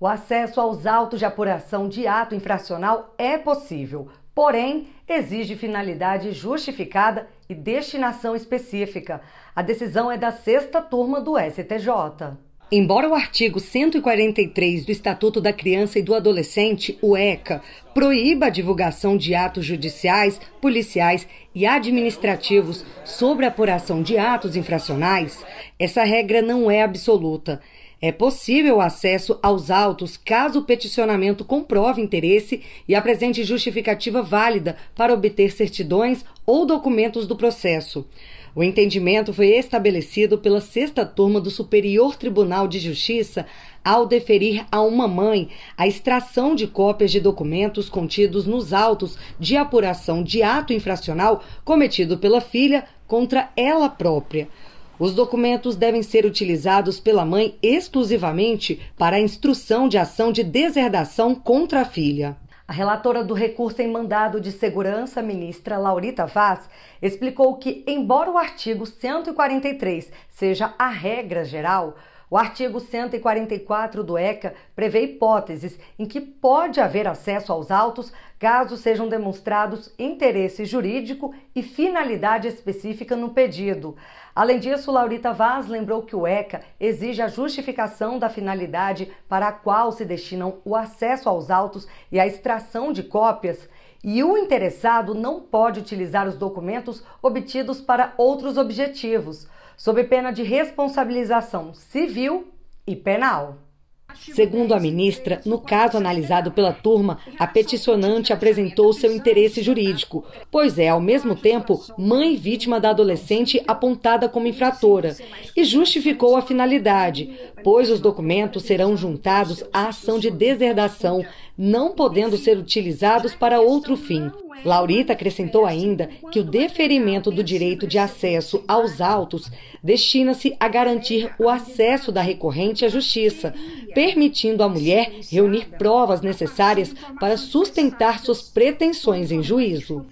O acesso aos autos de apuração de ato infracional é possível, porém exige finalidade justificada e destinação específica. A decisão é da sexta turma do STJ. Embora o artigo 143 do Estatuto da Criança e do Adolescente, o ECA, proíba a divulgação de atos judiciais, policiais e administrativos sobre a apuração de atos infracionais, essa regra não é absoluta. É possível o acesso aos autos caso o peticionamento comprove interesse e apresente justificativa válida para obter certidões ou documentos do processo. O entendimento foi estabelecido pela sexta turma do Superior Tribunal de Justiça ao deferir a uma mãe a extração de cópias de documentos contidos nos autos de apuração de ato infracional cometido pela filha contra ela própria. Os documentos devem ser utilizados pela mãe exclusivamente para a instrução de ação de deserdação contra a filha. A relatora do recurso em mandado de segurança, ministra Laurita Vaz, explicou que, embora o artigo 143 seja a regra geral, o artigo 144 do ECA prevê hipóteses em que pode haver acesso aos autos caso sejam demonstrados interesse jurídico e finalidade específica no pedido. Além disso, Laurita Vaz lembrou que o ECA exige a justificação da finalidade para a qual se destinam o acesso aos autos e a extração de cópias e o interessado não pode utilizar os documentos obtidos para outros objetivos, sob pena de responsabilização civil e penal. Segundo a ministra, no caso analisado pela turma, a peticionante apresentou seu interesse jurídico, pois é, ao mesmo tempo, mãe vítima da adolescente apontada como infratora, e justificou a finalidade, pois os documentos serão juntados à ação de deserdação, não podendo ser utilizados para outro fim. Laurita acrescentou ainda que o deferimento do direito de acesso aos autos destina-se a garantir o acesso da recorrente à justiça, permitindo à mulher reunir provas necessárias para sustentar suas pretensões em juízo.